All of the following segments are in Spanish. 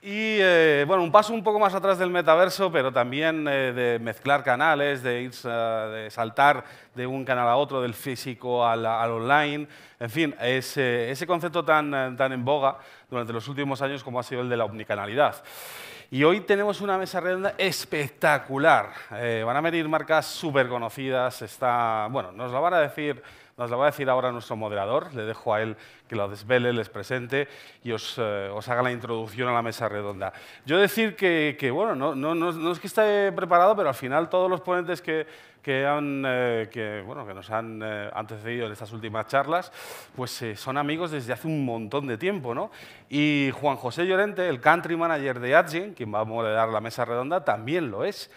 Y eh, bueno, un paso un poco más atrás del metaverso, pero también eh, de mezclar canales, de, de saltar de un canal a otro, del físico al, online. En fin, ese, ese concepto tan, tan en boga durante los últimos años como ha sido el de la omnicanalidad. Y hoy tenemos una mesa redonda espectacular. Eh, van a venir marcas súper conocidas. Está, bueno, nos lo van a decir nos la va a decir ahora nuestro moderador, le dejo a él que lo desvele, les presente y eh, os, haga la introducción a la mesa redonda. Yo decir que, bueno, no, no, no, es que esté preparado, pero al final todos los ponentes que, que, han, eh, que bueno, nos han eh, antecedido en estas últimas charlas, pues son amigos desde hace un montón de tiempo. ¿no? Y Juan José Llorente, el country manager de Adyen, quien va a moderar la mesa redonda, también lo es.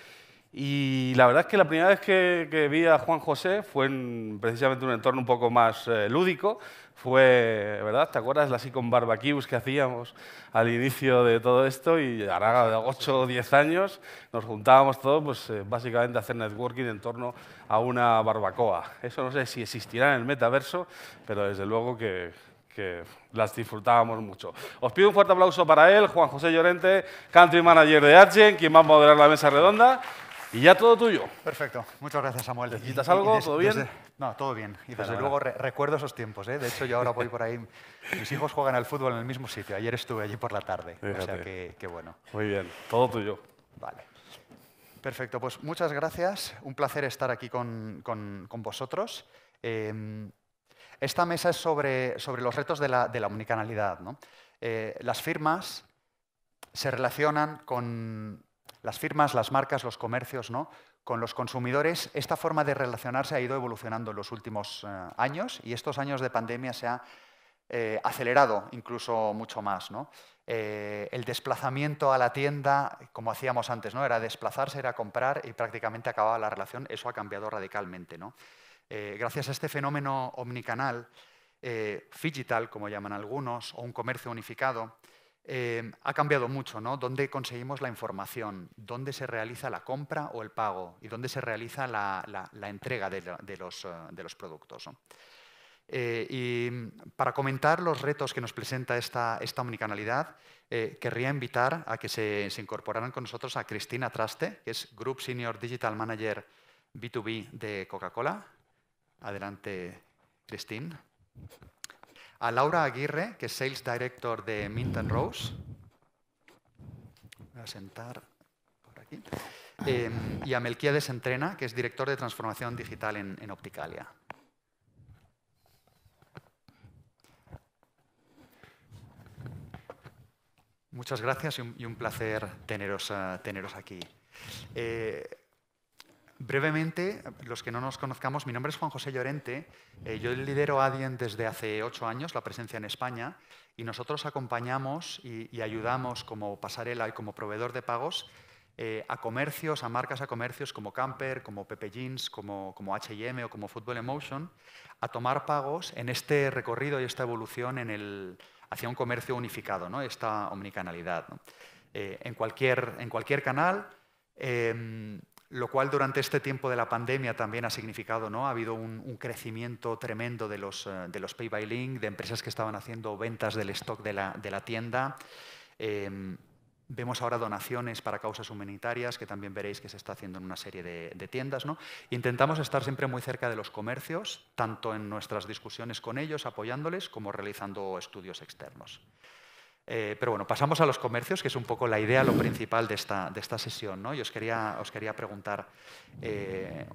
Y la verdad es que la primera vez que, vi a Juan José fue en precisamente un entorno un poco más eh, lúdico. Fue, ¿verdad? ¿Te acuerdas? Así con barbecues que hacíamos al inicio de todo esto y ahora de 8 o 10 años nos juntábamos todos pues, eh, básicamente a hacer networking en torno a una barbacoa. Eso no sé si existirá en el metaverso, pero desde luego que, las disfrutábamos mucho. Os pido un fuerte aplauso para él, Juan José Llorente, Country Manager de Adyen, quien va a moderar la mesa redonda. Y ya todo tuyo. Perfecto. Muchas gracias, Samuel. ¿Necesitas algo? ¿Todo bien? no, todo bien. Y desde luego recuerdo esos tiempos. ¿eh? De hecho, yo ahora voy por ahí. Mis hijos juegan al fútbol en el mismo sitio. Ayer estuve allí por la tarde. O sea que, bueno. Muy bien. Todo tuyo. Vale. Perfecto. Pues muchas gracias. Un placer estar aquí con, vosotros. Em, esta mesa es sobre, sobre los retos de la, de omnicanalidad. Eh, las firmas se relacionan con las firmas, las marcas, los comercios, ¿no? con los consumidores, esta forma de relacionarse ha ido evolucionando en los últimos eh, años y estos años de pandemia se ha eh, acelerado incluso mucho más. Eh, el desplazamiento a la tienda, como hacíamos antes, ¿no? era desplazarse, era comprar y prácticamente acababa la relación, eso ha cambiado radicalmente. ¿no? gracias a este fenómeno omnicanal, digital, como llaman algunos, o un comercio unificado, eh, ha cambiado mucho, ¿no? ¿Dónde conseguimos la información? ¿Dónde se realiza la compra o el pago? ¿Y dónde se realiza la, entrega eh, de, los, productos? Eh, y para comentar los retos que nos presenta esta, esta omnicanalidad, querría invitar a que se, se, incorporaran con nosotros a Cristina Traste, que es Group Senior Digital Manager B2B de Coca-Cola. Adelante, Cristina a Laura Aguirre, que es Sales Director de Minton Rose. Voy a sentar por aquí. Em, y a Melquiades Entrena, que es director de transformación digital en, Opticalia. Muchas gracias y un, placer teneros, eh, aquí. Eh, Brevemente, los que no nos conozcamos, mi nombre es Juan José Llorente. Eh, yo lidero Adyen desde hace ocho años, la presencia en España, y nosotros acompañamos y, ayudamos como pasarela y como proveedor de pagos eh, a comercios, a marcas, a comercios como Camper, como Pepe Jeans, como, como HM o como Football Emotion, a tomar pagos en este recorrido y esta evolución en el, hacia un comercio unificado, ¿no? esta omnicanalidad. Eh, en, cualquier, en cualquier canal. Em, lo cual durante este tiempo de la pandemia también ha significado, ¿no? Ha habido un, crecimiento tremendo eh, de los, pay by link, de empresas que estaban haciendo ventas del stock de la, tienda. Em, vemos ahora donaciones para causas humanitarias, que también veréis que se está haciendo en una serie de, de tiendas. ¿no? Intentamos estar siempre muy cerca de los comercios, tanto en nuestras discusiones con ellos, apoyándoles, como realizando estudios externos. Eh, pero bueno, pasamos a los comercios, que es un poco la idea, lo principal de esta, de esta sesión. ¿no? os quería, os quería preguntar, eh,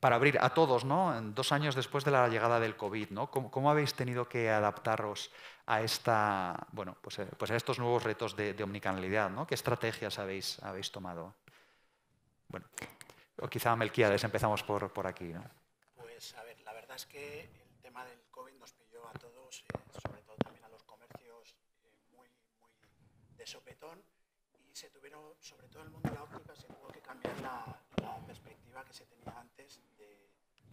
para abrir a todos, ¿no? dos años después de la llegada del COVID, ¿no? ¿Cómo, habéis tenido que adaptaros a, esta, bueno, pues, eh, pues estos nuevos retos de, de omnicanalidad? ¿Qué estrategias habéis, habéis tomado? Bueno, o quizá Melquiades, empezamos por, por aquí. Pues a ver, la verdad es que todo el mundo de la óptica se tuvo que cambiar la, la perspectiva que se tenía antes de,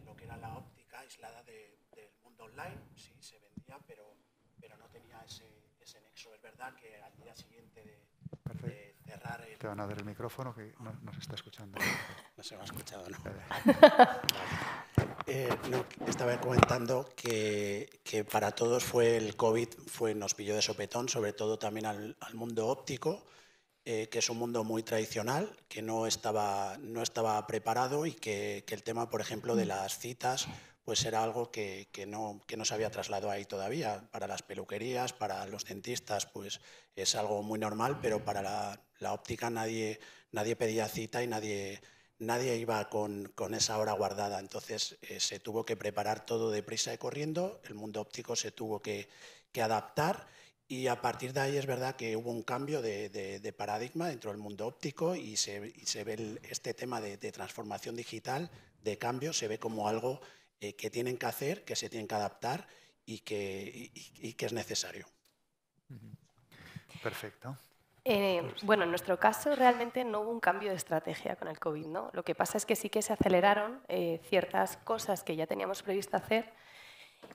lo que era la óptica aislada del mundo online. Sí, se vendía, pero, pero no tenía ese, ese nexo. Es verdad que al día siguiente de, cerrar el... Te van a dar el micrófono que no, se está escuchando. No se me ha escuchado, ¿no? estaba comentando que, que, para todos fue el COVID, fue, nos pilló de sopetón, sobre todo también al, al mundo óptico, eh, que es un mundo muy tradicional, que no estaba, preparado y que, el tema, por ejemplo, de mm. las citas pues era algo que, no, se había trasladado ahí todavía. Para las peluquerías, para los dentistas, pues es algo muy normal, pero mm. para la, óptica nadie, nadie pedía cita y nadie, iba con, esa hora guardada. Entonces eh, se tuvo que preparar todo deprisa y corriendo, el mundo óptico se tuvo que, que adaptar y a partir de ahí es verdad que hubo un cambio de, paradigma dentro del mundo óptico y se, se ve este tema de, transformación digital, de cambio, se ve como algo eh, que tienen que hacer, que se tienen que adaptar y que, y, que es necesario. Perfecto. Eh, bueno, en nuestro caso realmente no hubo un cambio de estrategia con el COVID. ¿no? Lo que pasa es que sí que se aceleraron eh, ciertas cosas que ya teníamos previsto hacer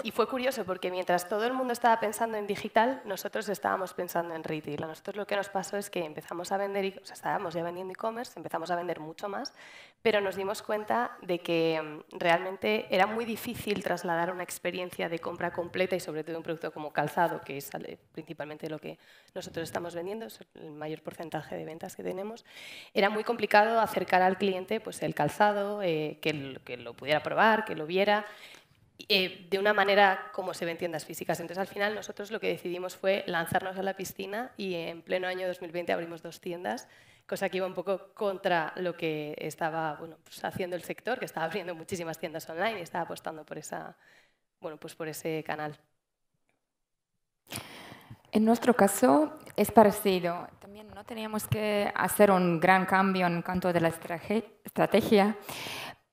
y fue curioso porque mientras todo el mundo estaba pensando en digital, nosotros estábamos pensando en retail. A nosotros lo que nos pasó es que empezamos a vender, o sea, estábamos ya vendiendo e-commerce, empezamos a vender mucho más, pero nos dimos cuenta de que mm, realmente era muy difícil trasladar una experiencia de compra completa y sobre todo un producto como calzado, que es principalmente lo que nosotros estamos vendiendo, es el mayor porcentaje de ventas que tenemos. Era muy complicado acercar al cliente pues, el calzado, eh, que lo pudiera probar, que lo viera. Eh, de una manera como se ven tiendas físicas. Entonces, al final, nosotros lo que decidimos fue lanzarnos a la piscina y en pleno año 2020 abrimos dos tiendas, cosa que iba un poco contra lo que estaba bueno, pues, haciendo el sector, que estaba abriendo muchísimas tiendas online y estaba apostando por, esa, bueno, pues, por ese canal. En nuestro caso es parecido. También no teníamos que hacer un gran cambio en cuanto a la estrategia,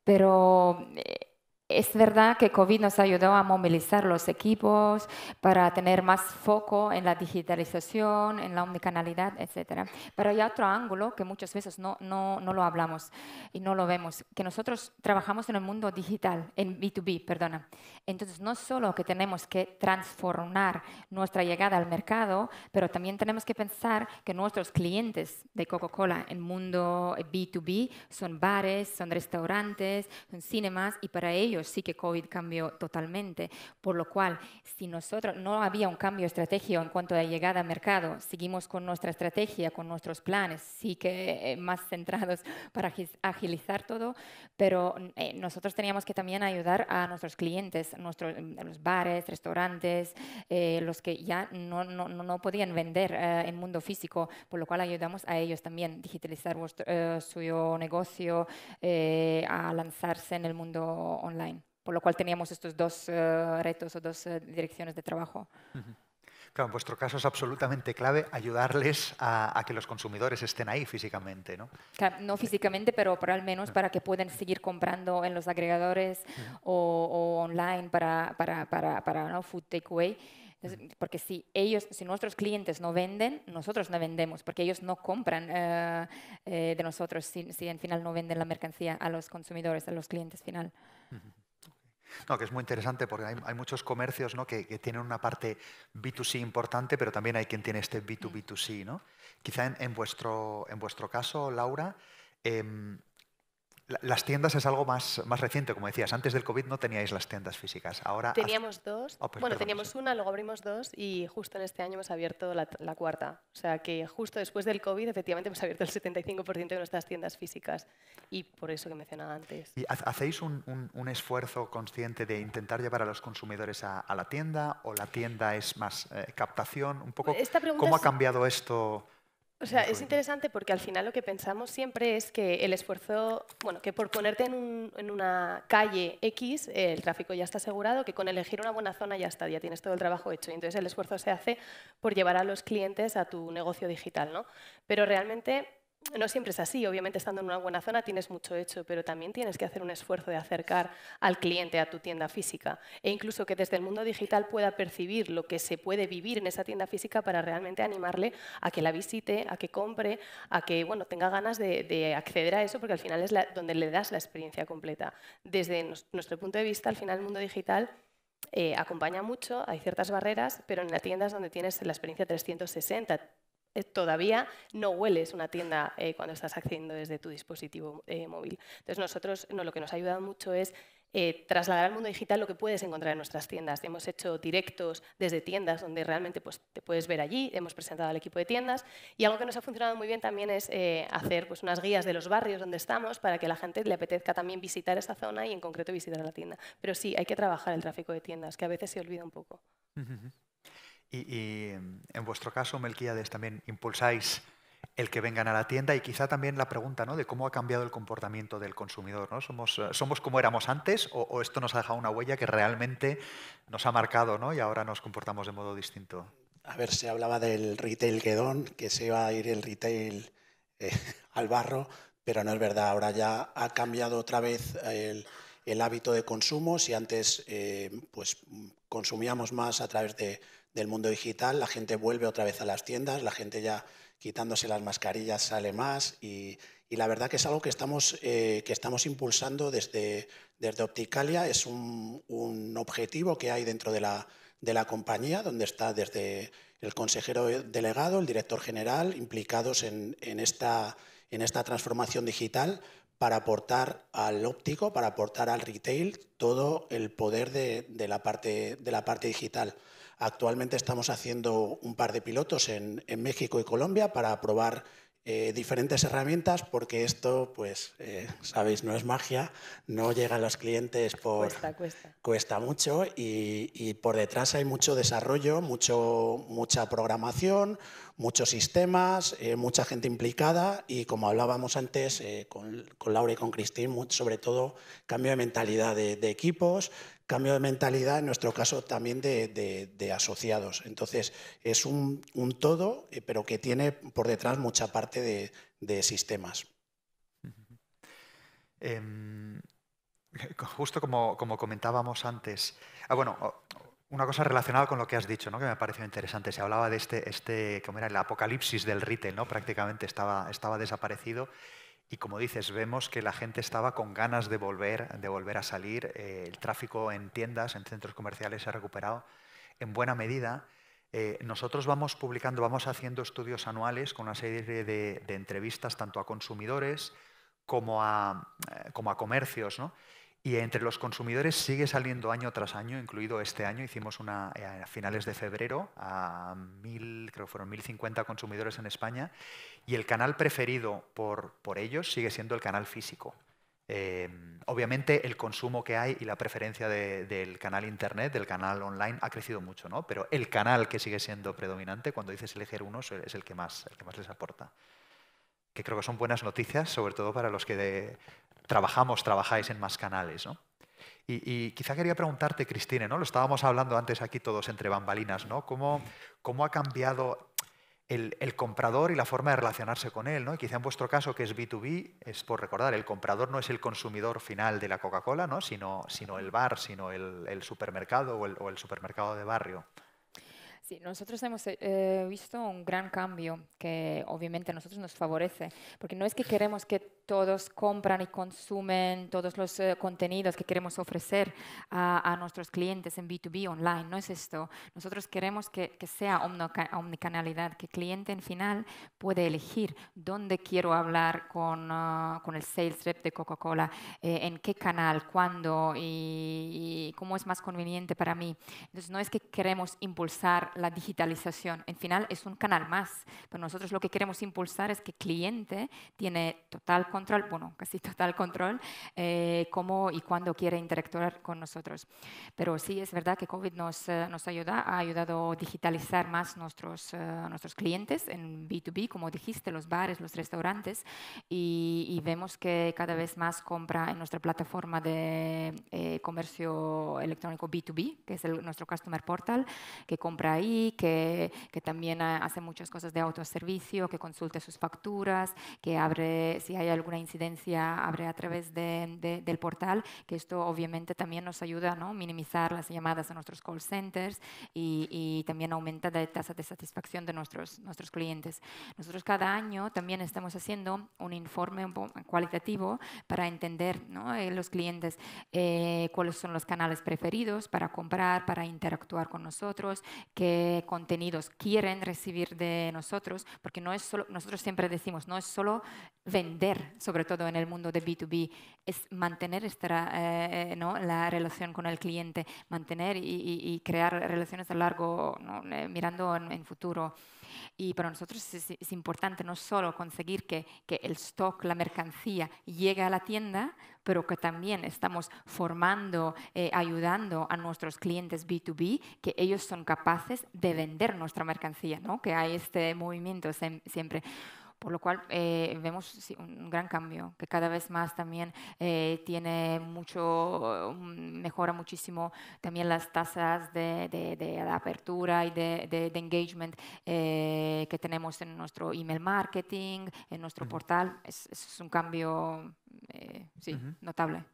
pero eh, es verdad que COVID nos ayudó a movilizar los equipos para tener más foco en la digitalización, en la omnicanalidad, etc. Pero hay otro ángulo que muchas veces no, no, lo hablamos y no lo vemos, que nosotros trabajamos en el mundo digital, en B2B, perdona. Entonces, no solo que tenemos que transformar nuestra llegada al mercado, pero también tenemos que pensar que nuestros clientes de Coca-Cola en mundo B2B son bares, son restaurantes, son cinemas y para ellos sí que COVID cambió totalmente, por lo cual si nosotros no había un cambio estratégico en cuanto a llegada al mercado, seguimos con nuestra estrategia, con nuestros planes, sí que eh, más centrados para agilizar todo, pero eh, nosotros teníamos que también ayudar a nuestros clientes, nuestros, mm, los bares, restaurantes, eh, los que ya no, no, no podían vender en mundo físico, por lo cual ayudamos a ellos también a digitalizar su negocio, a lanzarse en el mundo online. Con lo cual teníamos estos dos eh, retos o dos eh, direcciones de trabajo. Claro, en vuestro caso es absolutamente clave ayudarles a, que los consumidores estén ahí físicamente, ¿no? Claro, no físicamente, pero, por al menos para que puedan seguir comprando en los agregadores o, online para, para, para, ¿no? food takeaway. porque si ellos, si nuestros clientes no venden, nosotros no vendemos, porque ellos no compran eh, de nosotros si, si, al final no venden la mercancía a los consumidores, a los clientes final. No, que es muy interesante porque hay, muchos comercios ¿no? que, tienen una parte B2C importante, pero también hay quien tiene este B2B2C. ¿no? Quizá en, vuestro, en vuestro caso, Laura, em, las tiendas es algo más, más reciente, como decías. Antes del COVID no teníais las tiendas físicas. Ahora teníamos dos. Oh, pues bueno, teníamos una, luego abrimos dos y justo en este año hemos abierto la, cuarta. O sea que justo después del COVID efectivamente hemos abierto el 75% de nuestras tiendas físicas y por eso que mencionaba antes. ¿Y hacéis un, esfuerzo consciente de intentar llevar a los consumidores a, la tienda o la tienda es más eh, captación? Un poco, ¿Cómo ha cambiado esto? O sea, es interesante porque al final lo que pensamos siempre es que el esfuerzo, bueno, que por ponerte en, un, en, una calle X, el tráfico ya está asegurado, que con elegir una buena zona ya está, ya tienes todo el trabajo hecho. Y entonces el esfuerzo se hace por llevar a los clientes a tu negocio digital, ¿no? Pero realmente no siempre es así. Obviamente, estando en una buena zona tienes mucho hecho, pero también tienes que hacer un esfuerzo de acercar al cliente a tu tienda física e incluso que desde el mundo digital pueda percibir lo que se puede vivir en esa tienda física para realmente animarle a que la visite, a que compre, a que bueno, tenga ganas de, acceder a eso, porque al final es donde le das la experiencia completa. Desde nuestro punto de vista, al final el mundo digital... Eh, acompaña mucho, hay ciertas barreras, pero en las tiendas donde tienes la experiencia 360, eh, todavía no hueles una tienda eh, cuando estás accediendo desde tu dispositivo eh, móvil. Entonces nosotros no, lo que nos ha ayudado mucho es trasladar al mundo digital lo que puedes encontrar en nuestras tiendas. Hemos hecho directos desde tiendas donde realmente pues, te puedes ver allí, hemos presentado al equipo de tiendas y algo que nos ha funcionado muy bien también es hacer pues, unas guías de los barrios donde estamos para que la gente le apetezca también visitar esa zona y en concreto visitar la tienda. Pero sí, hay que trabajar el tráfico de tiendas, que a veces se olvida un poco y, en vuestro caso, Melquíades, también impulsáis el que vengan a la tienda y quizá también la pregunta ¿no? de cómo ha cambiado el comportamiento del consumidor. ¿no? ¿Somos, eh, ¿Somos como éramos antes o, esto nos ha dejado una huella que realmente nos ha marcado ¿no? y ahora nos comportamos de modo distinto? A ver, se hablaba del retail guedón, que se iba a ir el retail eh, al barro, pero no es verdad. Ahora ya ha cambiado otra vez el, hábito de consumo. Si antes eh, pues, consumíamos más a través de del mundo digital, la gente vuelve otra vez a las tiendas, la gente ya quitándose las mascarillas sale más y, la verdad que es algo que estamos, eh, que estamos impulsando desde, desde Opticalia, es un, objetivo que hay dentro de la, compañía, donde está desde el consejero delegado, el director general, implicados en, en, esta, transformación digital para aportar al óptico, para aportar al retail todo el poder de la, parte, de la parte digital. Actualmente estamos haciendo un par de pilotos en, México y Colombia para probar eh, diferentes herramientas porque esto, pues, eh, sabéis, no es magia, no llega a los clientes por... Cuesta, mucho y, por detrás hay mucho desarrollo, mucho, mucha programación, muchos sistemas, eh, mucha gente implicada y, como hablábamos antes eh, con, Laura y con Cristín, sobre todo cambio de mentalidad de, equipos, cambio de mentalidad, en nuestro caso, también de, asociados. Entonces, es un, todo, eh, pero que tiene por detrás mucha parte de, sistemas. Em, justo como, como, comentábamos antes, ah, una cosa relacionada con lo que has dicho, que me ha parecido interesante. Se hablaba de este, este como era el apocalipsis del retail, ¿no? prácticamente estaba, estaba desaparecido. Y como dices, vemos que la gente estaba con ganas de volver, de volver a salir. Eh, el tráfico en tiendas, en centros comerciales se ha recuperado en buena medida. Eh, nosotros vamos publicando, vamos haciendo estudios anuales con una serie de, entrevistas tanto a consumidores como a, eh, como a comercios. Y entre los consumidores sigue saliendo año tras año, incluido este año. Hicimos una eh, a finales de febrero a mil, creo que fueron 1.050 consumidores en España. Y el canal preferido por, ellos sigue siendo el canal físico. Em, obviamente el consumo que hay y la preferencia del canal internet, del canal online, ha crecido mucho, ¿no? Pero el canal que sigue siendo predominante, cuando dices elegir uno, es el que más, el que más les aporta que creo que son buenas noticias, sobre todo para los que trabajamos, trabajáis en más canales. Y, quizá quería preguntarte, Cristina ¿no? lo estábamos hablando antes aquí todos entre bambalinas, ¿no? ¿Cómo, ha cambiado el, comprador y la forma de relacionarse con él? ¿no? Y quizá en vuestro caso, que es B2B, es por recordar, el comprador no es el consumidor final de la Coca-Cola, sino, el bar, sino el, supermercado o el supermercado de barrio. Sí, nosotros hemos eh, eh, visto un gran cambio que obviamente a nosotros nos favorece, porque no es que queremos que todos compran y consumen todos los eh, contenidos que queremos ofrecer a, nuestros clientes en B2B online. No es esto. Nosotros queremos que, sea omnicanalidad, que el cliente en final puede elegir dónde quiero hablar con, ah, el sales rep de Coca-Cola, eh, en qué canal, cuándo y, cómo es más conveniente para mí. Entonces, no es que queremos impulsar la digitalización. En final, es un canal más. Pero nosotros lo que queremos impulsar es que el cliente tiene total control control, bueno, casi total control, eh, cómo y cuándo quiere interactuar con nosotros. Pero sí es verdad que COVID nos, eh, nos ayuda, ha ayudado a digitalizar más nuestros, eh, nuestros clientes en B2B, como dijiste, los bares, los restaurantes, y, vemos que cada vez más compra en nuestra plataforma de comercio electrónico B2B, que es nuestro Customer Portal, que compra ahí, que, que también hace muchas cosas de autoservicio, que consulta sus facturas, que abre si hay algún una incidencia abre a través del portal, que esto obviamente también nos ayuda a ¿no? minimizar las llamadas a nuestros call centers y, también aumenta la tasa de satisfacción de nuestros, nuestros clientes. Nosotros cada año también estamos haciendo un informe cualitativo para entender ¿no? Eh, los clientes eh, cuáles son los canales preferidos para comprar, para interactuar con nosotros, qué contenidos quieren recibir de nosotros, porque no es nosotros siempre decimos, no es solo vender, sobre todo en el mundo de B2B, es mantener eh, eh, la relación con el cliente, mantener y, crear relaciones a largo, eh, mirando en, futuro. Y para nosotros es, importante no solo conseguir que, el stock, la mercancía, llegue a la tienda, pero que también estamos formando, ayudando a nuestros clientes B2B, que ellos son capaces de vender nuestra mercancía, ¿no? que hay este movimiento siempre. Por lo cual eh, vemos un gran cambio, que cada vez más también eh, tiene mucho, mm, mejora muchísimo también las tasas de, de, apertura y de, engagement eh, que tenemos en nuestro email marketing, en nuestro portal. Es, un cambio sí, notable.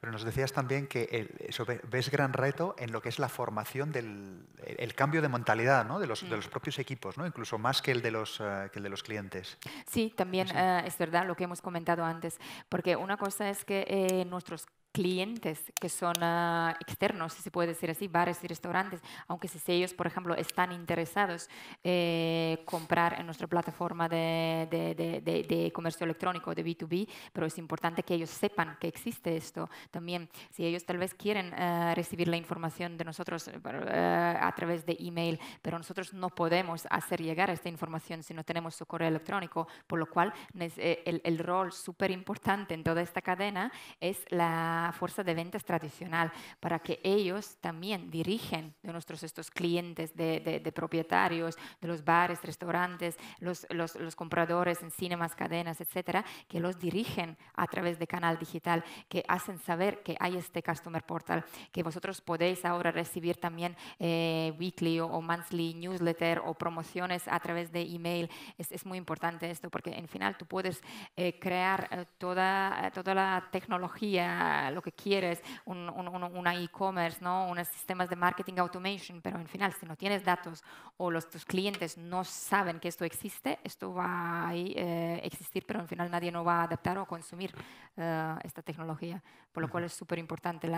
Pero nos decías también que eso, ves gran reto en lo que es la formación del el cambio de mentalidad ¿no? de, los, de, los, propios equipos, ¿no? incluso más que el de los, eh, que de los clientes. Sí, también eh, es verdad lo que hemos comentado antes, porque una cosa es que eh, nuestros clientes que son ah, externos, si se puede decir así, bares y restaurantes, aunque si ellos, por ejemplo, están interesados eh, comprar en nuestra plataforma de, de, de, comercio electrónico, de B2B, pero es importante que ellos sepan que existe esto también. Si ellos tal vez quieren eh, recibir la información de nosotros eh, eh, a través de email, pero nosotros no podemos hacer llegar esta información si no tenemos su correo electrónico, por lo cual el, el rol súper importante en toda esta cadena es la fuerza de ventas tradicional para que ellos también dirigen de nuestros estos clientes, de, de, propietarios, de los bares, restaurantes, los, los, compradores en cinemas, cadenas, etcétera, que los dirigen a través de canal digital, que hacen saber que hay este Customer Portal, que vosotros podéis ahora recibir también eh, weekly o, monthly newsletter o promociones a través de email. Es, muy importante esto porque en final tú puedes eh, crear eh, toda, toda la tecnología lo que quieres, un, una e-commerce, ¿no? unos sistemas de marketing automation, pero en final si no tienes datos o los, tus clientes no saben que esto existe, esto va a eh, existir, pero al final nadie no va a adaptar o consumir eh, esta tecnología. Por lo cual es súper importante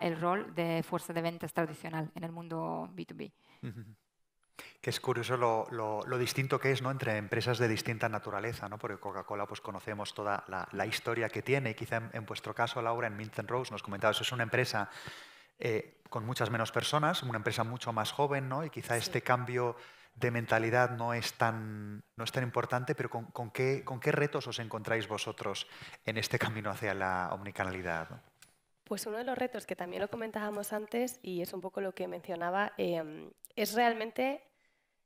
el rol de fuerza de ventas tradicional en el mundo B2B. Que es curioso lo, distinto que es ¿no? entre empresas de distinta naturaleza, porque Coca-Cola pues, conocemos toda la, historia que tiene. y Quizá en, vuestro caso, Laura, en Minton Rose nos comentabas, es una empresa eh, con muchas menos personas, una empresa mucho más joven, ¿no? y quizá este cambio de mentalidad no es tan, no es tan importante, pero ¿con, qué, retos os encontráis vosotros en este camino hacia la omnicanalidad? Pues uno de los retos que también lo comentábamos antes y es un poco lo que mencionaba, eh, es realmente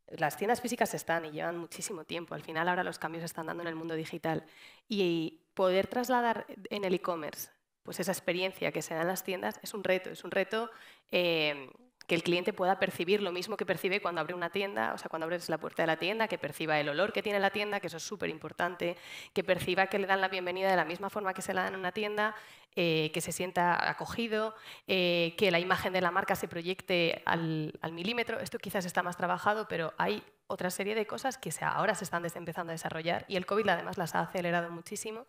las tiendas físicas están y llevan muchísimo tiempo. Al final ahora los cambios se están dando en el mundo digital. Y poder trasladar en el e-commerce pues esa experiencia que se da en las tiendas es un reto, es un reto eh, que el cliente pueda percibir lo mismo que percibe cuando abre una tienda, o sea, cuando abres la puerta de la tienda, que perciba el olor que tiene la tienda, que eso es súper importante, que perciba que le dan la bienvenida de la misma forma que se la dan en una tienda, eh, que se sienta acogido, eh, que la imagen de la marca se proyecte al, milímetro. Esto quizás está más trabajado, pero hay otra serie de cosas que ahora se están empezando a desarrollar y el COVID además las ha acelerado muchísimo,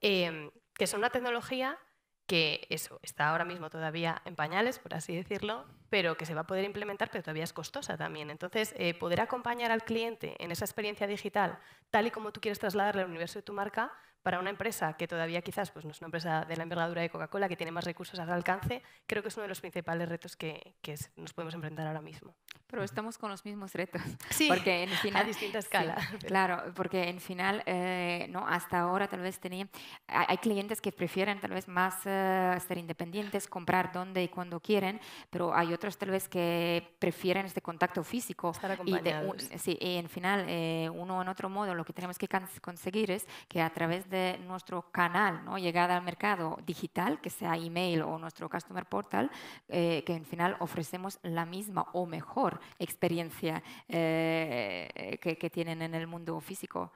eh, que son una tecnología que eso está ahora mismo todavía en pañales, por así decirlo, pero que se va a poder implementar, pero todavía es costosa también. Entonces, eh, poder acompañar al cliente en esa experiencia digital, tal y como tú quieres trasladarle al universo de tu marca, para una empresa que todavía quizás pues, no es una empresa de la envergadura de Coca-Cola, que tiene más recursos al alcance, creo que es uno de los principales retos que, que nos podemos enfrentar ahora mismo. Pero estamos con los mismos retos. Sí, porque en a distinta escala. claro, porque en final, eh, no, hasta ahora tal vez tenía, hay, clientes que prefieren tal vez más eh, ser independientes, comprar donde y cuando quieren, pero hay otros tal vez que prefieren este contacto físico. Estar y, sí, y en final, eh, uno en otro modo, lo que tenemos que conseguir es que a través de nuestro canal, ¿no? llegada al mercado digital, que sea email o nuestro customer portal, eh, que en final ofrecemos la misma o mejor experiencia eh, que, tienen en el mundo físico.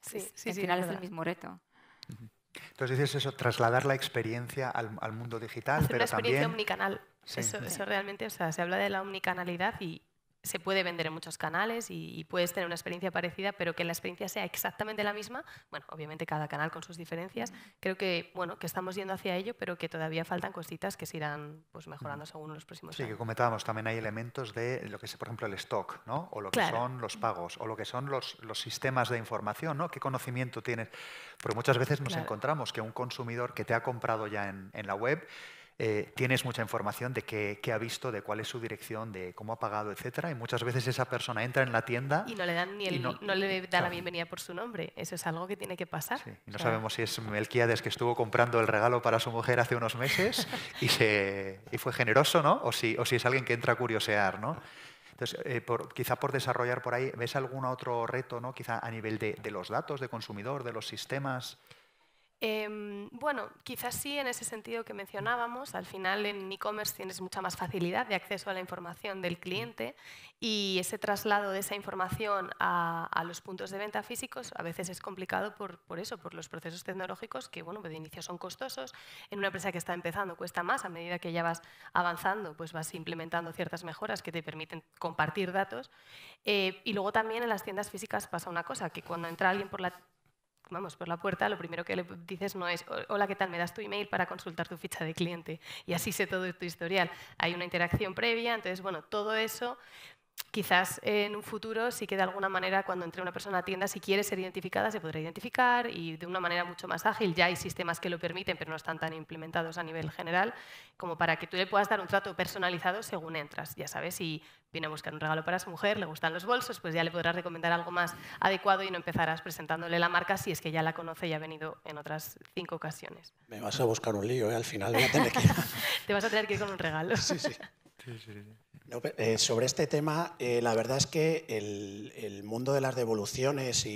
Sí, en final es, el mismo reto. Entonces dices eso, trasladar la experiencia al, mundo digital, Hacer pero una experiencia omnicanal. Eso, realmente, se habla de la omnicanalidad y, se puede vender en muchos canales y, puedes tener una experiencia parecida, pero que la experiencia sea exactamente la misma, bueno, obviamente cada canal con sus diferencias, creo que, bueno, que estamos yendo hacia ello, pero que todavía faltan cositas que se irán pues, mejorando según los próximos sí, años. Sí, que comentábamos, también hay elementos de lo que es, por ejemplo, el stock, ¿no? O lo que son los pagos, o lo que son los, los, sistemas de información, ¿no? ¿Qué conocimiento tienes? Porque muchas veces nos encontramos que un consumidor que te ha comprado ya en, en la web, eh, tienes mucha información de qué, ha visto, de cuál es su dirección, de cómo ha pagado, etcétera. Y muchas veces esa persona entra en la tienda y no le dan no, le la bienvenida por su nombre. Eso es algo que tiene que pasar. no sabemos si es Melquiades que estuvo comprando el regalo para su mujer hace unos meses y, se, fue generoso, ¿no? O si, o si es alguien que entra a curiosear, ¿no? Entonces, eh, por, quizá por desarrollar por ahí, ¿ves algún otro reto, ¿no? quizá a nivel de, los datos de consumidor, de los sistemas? Em, bueno, quizás sí en ese sentido que mencionábamos, al final en e-commerce tienes mucha más facilidad de acceso a la información del cliente y ese traslado de esa información a, los puntos de venta físicos a veces es complicado por, eso, por los procesos tecnológicos que bueno, de inicio son costosos, en una empresa que está empezando cuesta más, a medida que ya vas avanzando pues vas implementando ciertas mejoras que te permiten compartir datos eh, y luego también en las tiendas físicas pasa una cosa, que cuando entra alguien por la vamos, por la puerta, lo primero que le dices no es, hola, ¿qué tal? ¿Me das tu email para consultar tu ficha de cliente? Y así sé todo tu historial. Hay una interacción previa, entonces, bueno, todo eso quizás en un futuro sí que de alguna manera cuando entre una persona a tienda, si quiere ser identificada, se podrá identificar y de una manera mucho más ágil. Ya hay sistemas que lo permiten, pero no están tan implementados a nivel general, como para que tú le puedas dar un trato personalizado según entras. Ya sabes, si viene a buscar un regalo para su mujer, le gustan los bolsos, pues ya le podrás recomendar algo más adecuado y no empezarás presentándole la marca si es que ya la conoce y ha venido en otras cinco ocasiones. Me vas a buscar un lío, ¿eh? al final Te vas a tener que ir con un regalo. sí, sí. Eh, sobre este tema, eh, la verdad es que el, mundo de las devoluciones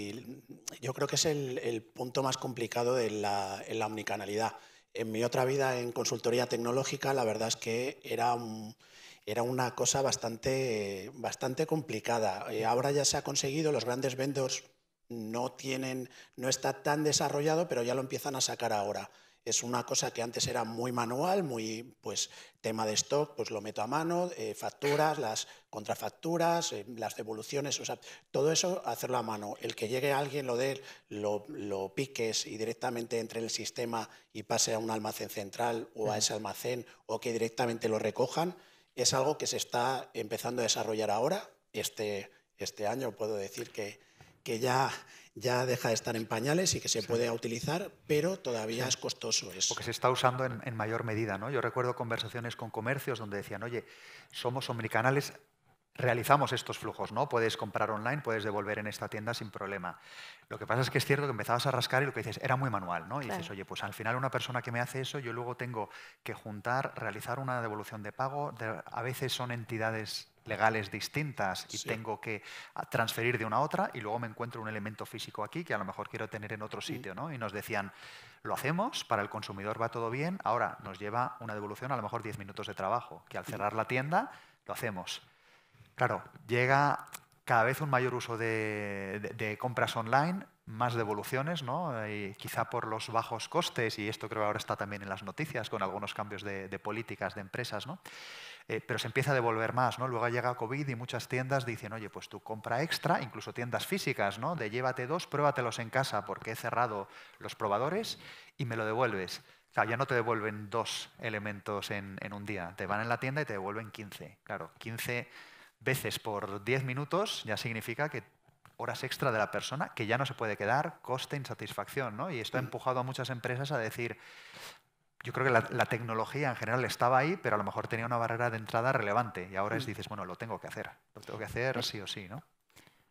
yo creo que es el, punto más complicado de la, en la omnicanalidad. En mi otra vida en consultoría tecnológica, la verdad es que era una cosa bastante, bastante complicada. Eh, ahora ya se ha conseguido, los grandes vendors no tienen, no está tan desarrollado, pero ya lo empiezan a sacar ahora es una cosa que antes era muy manual, muy pues tema de stock, pues lo meto a mano, eh, facturas, las contrafacturas, eh, las devoluciones, o todo eso hacerlo a mano. El que llegue alguien, lo dé, lo, piques y directamente entre en el sistema y pase a un almacén central o a ese almacén o que directamente lo recojan, es algo que se está empezando a desarrollar ahora. Este, este año puedo decir que, que ya ya deja de estar en pañales y que se puede utilizar, pero todavía es costoso. eso. Porque se está usando en, mayor medida. ¿no? Yo recuerdo conversaciones con comercios donde decían, oye, somos omnicanales, realizamos estos flujos, ¿no? Puedes comprar online, puedes devolver en esta tienda sin problema. Lo que pasa es que es cierto que empezabas a rascar y lo que dices, era muy manual, ¿no? Y dices, oye, pues al final una persona que me hace eso, yo luego tengo que juntar, realizar una devolución de pago, a veces son entidades legales distintas y tengo que ah, transferir de una a otra y luego me encuentro un elemento físico aquí que a lo mejor quiero tener en otro mm. sitio, ¿no? Y nos decían, lo hacemos, para el consumidor va todo bien, ahora nos lleva una devolución a lo mejor 10 minutos de trabajo, que al mm. cerrar la tienda lo hacemos. Claro, llega cada vez un mayor uso de compras online, más devoluciones, ¿no? quizá por los bajos costes, y esto creo que ahora está también en las noticias con algunos cambios de, políticas de empresas, ¿no? Eh, pero se empieza a devolver más. ¿no? Luego llega COVID y muchas tiendas dicen, oye, pues tu compra extra, incluso tiendas físicas, ¿no? de llévate dos, pruébatelos en casa porque he cerrado los probadores y me lo devuelves. ya no te devuelven dos elementos en, en un día, te van en la tienda y te devuelven 15. Claro, 15 veces por 10 minutos ya significa que horas extra de la persona que ya no se puede quedar, coste, insatisfacción, ¿no? Y esto ha mm. empujado a muchas empresas a decir, yo creo que la, tecnología en general estaba ahí, pero a lo mejor tenía una barrera de entrada relevante y ahora es, mm. dices, bueno, lo tengo que hacer, lo tengo que hacer sí o sí, ¿no?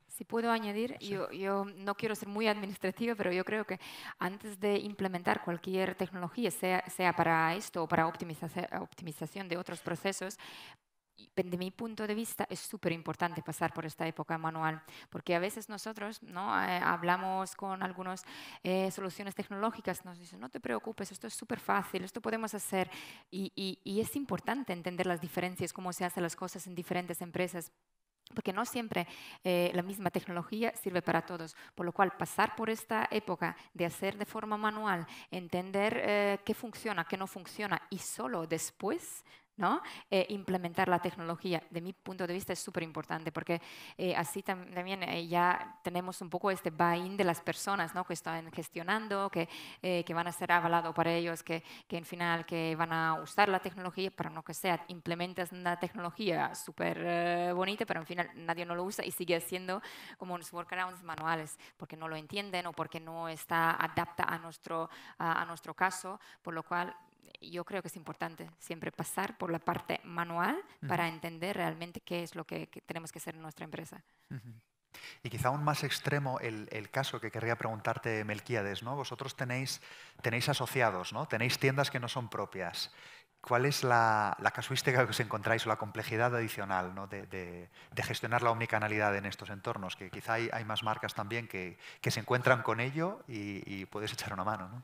Si puedo añadir, yo, no quiero ser muy administrativa, pero yo creo que antes de implementar cualquier tecnología, sea, sea para esto o para optimización de otros procesos, desde mi punto de vista, es súper importante pasar por esta época manual, porque a veces nosotros ¿no? Eh, hablamos con algunas eh, soluciones tecnológicas, nos dicen, no te preocupes, esto es súper fácil, esto podemos hacer. Y, y, es importante entender las diferencias, cómo se hacen las cosas en diferentes empresas, porque no siempre eh, la misma tecnología sirve para todos, por lo cual pasar por esta época de hacer de forma manual, entender qué funciona, qué no funciona y solo después ¿no? Eh, implementar la tecnología, de mi punto de vista, es súper importante porque eh, así también eh, ya tenemos un poco este buy-in de las personas ¿no? que están gestionando, que, van a ser avalados para ellos, que, que en final que van a usar la tecnología, para no que sea, implementas una tecnología súper bonita, pero en final nadie no lo usa y sigue siendo como unos workarounds manuales, porque no lo entienden o porque no está adapta a nuestro, a nuestro caso, por lo cual yo creo que es importante siempre pasar por la parte manual para entender realmente qué es lo que, tenemos que hacer en nuestra empresa. Y quizá aún más extremo el, el, caso que querría preguntarte, Melquíades, ¿no? Vosotros tenéis, tenéis asociados, ¿no? Tenéis tiendas que no son propias. ¿Cuál es la, la casuística que os encontráis o la complejidad adicional ¿no? de, de, gestionar la omnicanalidad en estos entornos? Que quizá hay, más marcas también que, que, se encuentran con ello y, podéis echar una mano,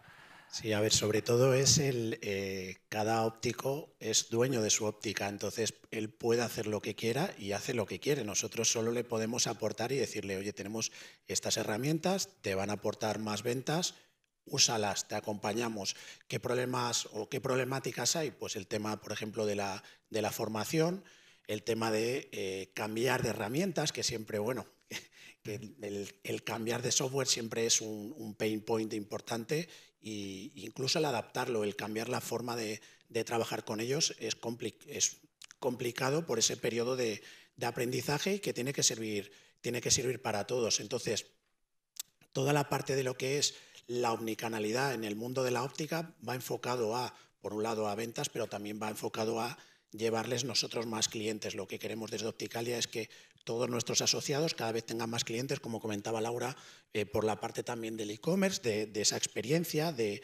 Sí, a ver, sobre todo es el, eh, cada óptico es dueño de su óptica, entonces él puede hacer lo que quiera y hace lo que quiere. Nosotros solo le podemos aportar y decirle, oye, tenemos estas herramientas, te van a aportar más ventas, úsalas, te acompañamos. ¿Qué problemas o qué problemáticas hay? Pues el tema, por ejemplo, de la, de la formación, el tema de eh, cambiar de herramientas, que siempre, bueno, el, cambiar de software siempre es un pain point importante incluso el adaptarlo, el cambiar la forma de, trabajar con ellos es, complicado por ese periodo de, de aprendizaje que tiene que, servir, tiene que servir para todos. Entonces, toda la parte de lo que es la omnicanalidad en el mundo de la óptica va enfocado a, por un lado, a ventas, pero también va enfocado a llevarles nosotros más clientes. Lo que queremos desde Opticalia es que todos nuestros asociados cada vez tengan más clientes, como comentaba Laura, eh, por la parte también del e-commerce, de, esa experiencia, de,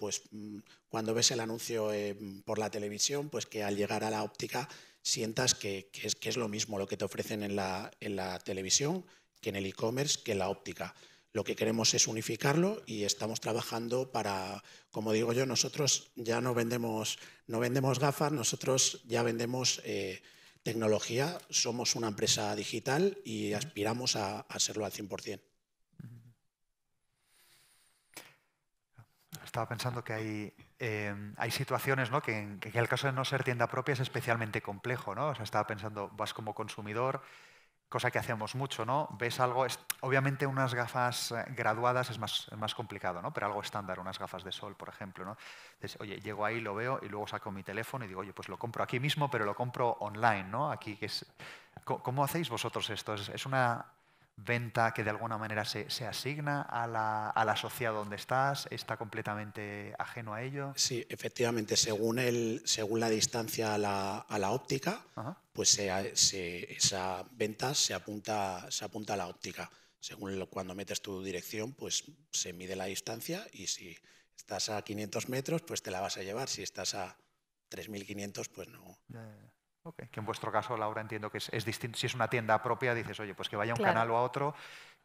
pues mm, cuando ves el anuncio eh, por la televisión, pues que al llegar a la óptica sientas que, es, lo mismo lo que te ofrecen en la, en la televisión, que en el e-commerce, que en la óptica. Lo que queremos es unificarlo y estamos trabajando para, como digo yo, nosotros ya no vendemos, no vendemos gafas, nosotros ya vendemos eh, tecnología, somos una empresa digital y aspiramos a, serlo al 100%. Estaba pensando que hay, em, hay situaciones que, que, el caso de no ser tienda propia es especialmente complejo. ¿no? O sea, estaba pensando, vas como consumidor, cosa que hacemos mucho, ¿no? Ves algo, obviamente unas gafas eh, graduadas es más, complicado, ¿no? Pero algo estándar, unas gafas de sol, por ejemplo, ¿no? Entonces, oye, llego ahí, lo veo y luego saco mi teléfono y digo, oye, pues lo compro aquí mismo, pero lo compro online, ¿no? Aquí que es... ¿Cómo, hacéis vosotros esto? ¿Es, una venta que de alguna manera se, asigna a la, sociedad donde estás, está completamente ajeno a ello. Sí, efectivamente, según, el, según la distancia a la, óptica, pues esa venta se apunta, se apunta a la óptica. Según cuando metes tu dirección, pues se mide la distancia y si estás a 500 metros, pues te la vas a llevar. Si estás a 3.500, pues no. Que en vuestro caso, Laura, entiendo que es, distinto. Si es una tienda propia, dices, oye, pues que vaya a un canal o a otro,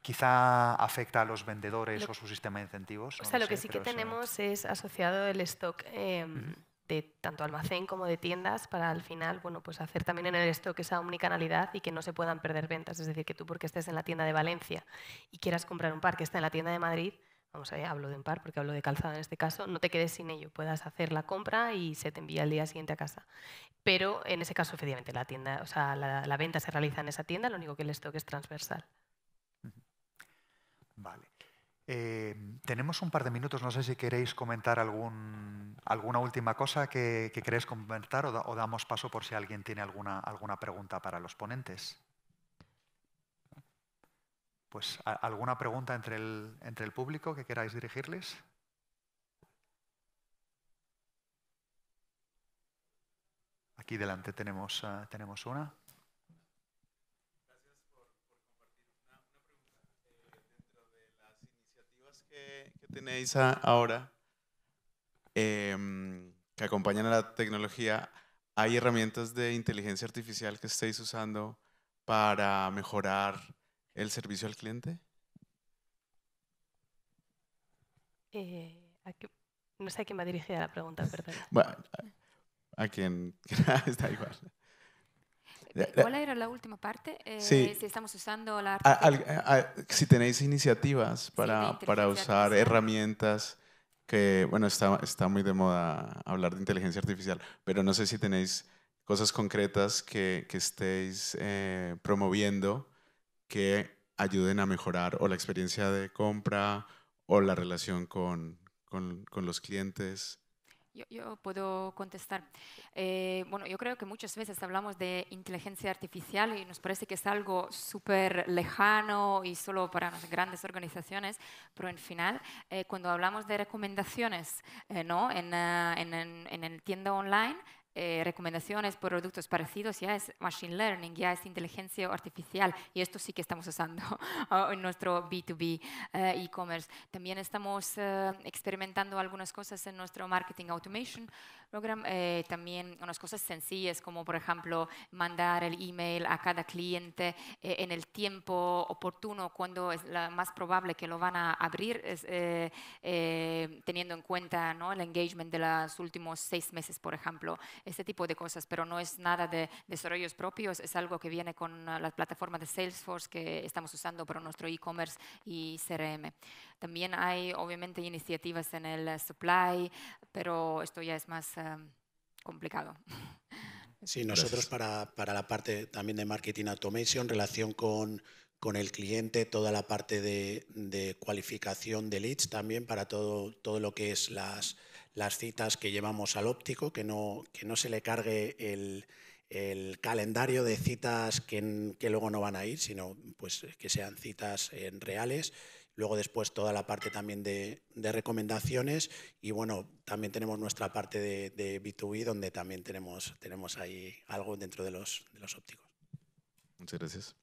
quizá afecta a los vendedores o su sistema de incentivos. O sea, lo, que sí que tenemos es asociado el stock em, de tanto almacén como de tiendas para al final, bueno, pues hacer también en el stock esa omnicanalidad y que no se puedan perder ventas. Es decir, que tú porque estés en la tienda de Valencia y quieras comprar un par que está en la tienda de Madrid, vamos a eh, ver, hablo de un par porque hablo de calzado en este caso, no te quedes sin ello, puedas hacer la compra y se te envía el día siguiente a casa. Pero en ese caso, efectivamente, la tienda, o sea, la, venta se realiza en esa tienda, lo único que el stock es transversal. Vale. Em, tenemos un par de minutos, no sé si queréis comentar alguna última cosa que, que queréis comentar o, o, damos paso por si alguien tiene alguna, alguna pregunta para los ponentes. Pues alguna pregunta entre el, público que queráis dirigirles. Aquí delante tenemos, eh, tenemos una. Gracias por, compartir. Una, pregunta. Eh, dentro de las iniciativas que, tenéis ahora, em, que acompañan a la tecnología, ¿hay herramientas de inteligencia artificial que estéis usando para mejorar el servicio al cliente? Eh, no sé a quién va dirigida la pregunta, perdón. Bueno, a, a quien está igual. ¿Cuál era la última parte? Eh, si estamos usando la Si tenéis iniciativas para, usar herramientas que, bueno, está, está muy de moda hablar de inteligencia artificial, pero no sé si tenéis cosas concretas que, estéis eh, promoviendo que ayuden a mejorar o la experiencia de compra o la relación con, con, los clientes? Yo, puedo contestar. Eh, bueno, yo creo que muchas veces hablamos de inteligencia artificial y nos parece que es algo súper lejano y solo para las grandes organizaciones, pero en final, eh, cuando hablamos de recomendaciones eh, ¿no? en, en, en, en el tienda online, eh, recomendaciones por productos parecidos ya es machine learning, ya es inteligencia artificial y esto sí que estamos usando en nuestro B2B eh, e-commerce. También estamos eh, experimentando algunas cosas en nuestro marketing automation Program eh, también unas cosas sencillas como, por ejemplo, mandar el email a cada cliente eh, en el tiempo oportuno cuando es la más probable que lo van a abrir, eh, eh, teniendo en cuenta ¿no? el engagement de los últimos seis meses, por ejemplo. Este tipo de cosas, pero no es nada de desarrollos propios, es algo que viene con ah, la plataforma de Salesforce que estamos usando para nuestro e-commerce y CRM. También hay obviamente iniciativas en el eh, supply, pero esto ya es más eh, complicado. Sí, nosotros para, para, la parte también de marketing automation, relación con, con el cliente, toda la parte de, de, cualificación de leads también para todo, todo lo que es las, las citas que llevamos al óptico, que no, que no se le cargue el, el calendario de citas que, que, luego no van a ir, sino pues que sean citas en reales luego después toda la parte también de, recomendaciones y bueno, también tenemos nuestra parte de, B2B donde también tenemos, tenemos ahí algo dentro de los, de los ópticos. Muchas gracias.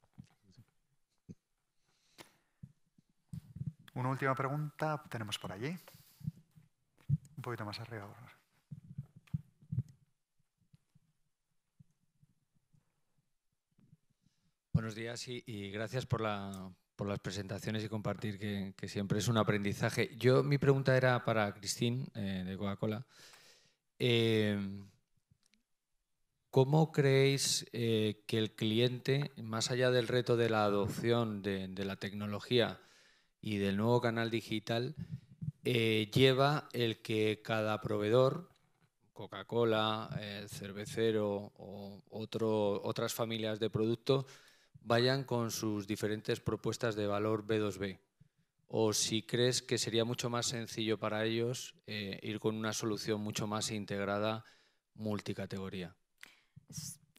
Una última pregunta tenemos por allí. Un poquito más arriba, por favor. Buenos días y gracias por la, por las presentaciones y compartir, que, siempre es un aprendizaje. Yo, mi pregunta era para Cristín, eh, de Coca-Cola. Eh, ¿Cómo creéis eh, que el cliente, más allá del reto de la adopción de, la tecnología y del nuevo canal digital, lleva el que cada proveedor, Coca-Cola, cervecero o otras familias de productos, vayan con sus diferentes propuestas de valor B2B. O si crees que sería mucho más sencillo para ellos eh, ir con una solución mucho más integrada multicategoría.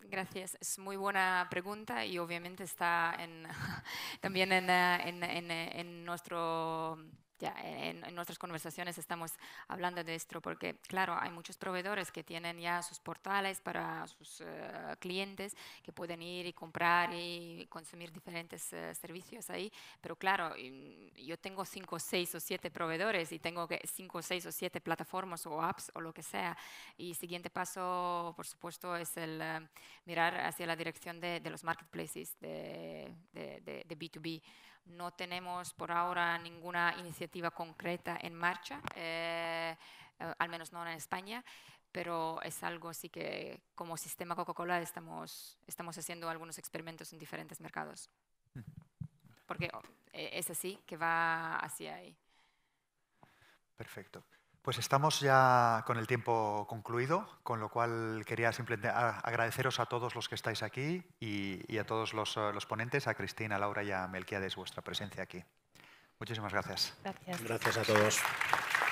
Gracias, es muy buena pregunta y obviamente está también en eh, eh, nuestro ya en, nuestras conversaciones estamos hablando de esto porque, claro, hay muchos proveedores que tienen ya sus portales para sus eh, clientes que pueden ir y comprar y consumir diferentes eh, servicios ahí. Pero claro, yo tengo cinco, seis o siete proveedores y tengo que cinco, seis o siete plataformas o apps o lo que sea. Y siguiente paso, por supuesto, es el eh, mirar hacia la dirección de, de los marketplaces de, de, de B2B no tenemos por ahora ninguna iniciativa concreta en marcha, eh, eh, al menos no en España, pero es algo así que como sistema Coca-Cola estamos, estamos haciendo algunos experimentos en diferentes mercados. Mm. Porque oh, e, es así que va hacia ahí. Perfecto. Pues estamos ya con el tiempo concluido, con lo cual quería simplemente agradeceros a todos los que estáis aquí y, a todos los, eh, los, ponentes, a Cristina, a Laura y a Melquiades vuestra presencia aquí. Muchísimas gracias. Gracias. Gracias a todos.